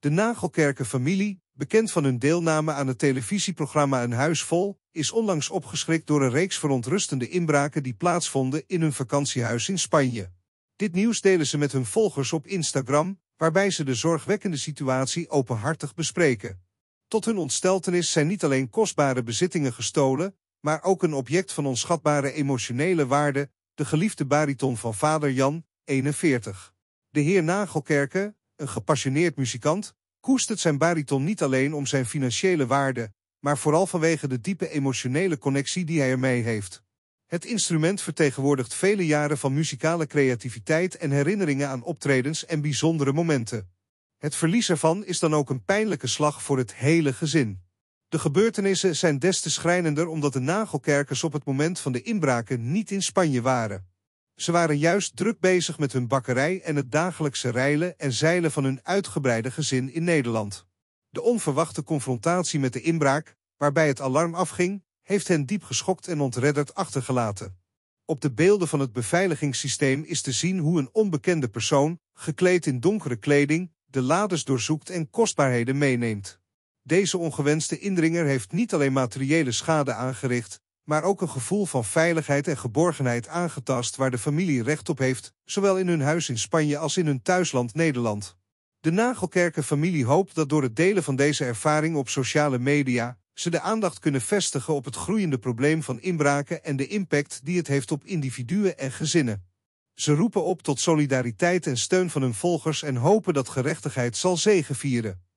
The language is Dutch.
De Nagelkerke-familie, bekend van hun deelname aan het televisieprogramma Een Huis Vol, is onlangs opgeschrikt door een reeks verontrustende inbraken die plaatsvonden in hun vakantiehuis in Spanje. Dit nieuws delen ze met hun volgers op Instagram, waarbij ze de zorgwekkende situatie openhartig bespreken. Tot hun ontsteltenis zijn niet alleen kostbare bezittingen gestolen, maar ook een object van onschatbare emotionele waarde, de geliefde bariton van vader Jan, 41. De heer Nagelkerken, een gepassioneerd muzikant, koestert zijn bariton niet alleen om zijn financiële waarde, maar vooral vanwege de diepe emotionele connectie die hij ermee heeft. Het instrument vertegenwoordigt vele jaren van muzikale creativiteit en herinneringen aan optredens en bijzondere momenten. Het verlies ervan is dan ook een pijnlijke slag voor het hele gezin. De gebeurtenissen zijn des te schrijnender omdat de nagelkerkers op het moment van de inbraken niet in Spanje waren. Ze waren juist druk bezig met hun bakkerij en het dagelijkse reilen en zeilen van hun uitgebreide gezin in Nederland. De onverwachte confrontatie met de inbraak, waarbij het alarm afging, heeft hen diep geschokt en ontredderd achtergelaten. Op de beelden van het beveiligingssysteem is te zien hoe een onbekende persoon, gekleed in donkere kleding, de lades doorzoekt en kostbaarheden meeneemt. Deze ongewenste indringer heeft niet alleen materiële schade aangericht, maar ook een gevoel van veiligheid en geborgenheid aangetast waar de familie recht op heeft, zowel in hun huis in Spanje als in hun thuisland Nederland. De Nagelkerkenfamilie familie hoopt dat door het delen van deze ervaring op sociale media ze de aandacht kunnen vestigen op het groeiende probleem van inbraken en de impact die het heeft op individuen en gezinnen. Ze roepen op tot solidariteit en steun van hun volgers en hopen dat gerechtigheid zal zegevieren.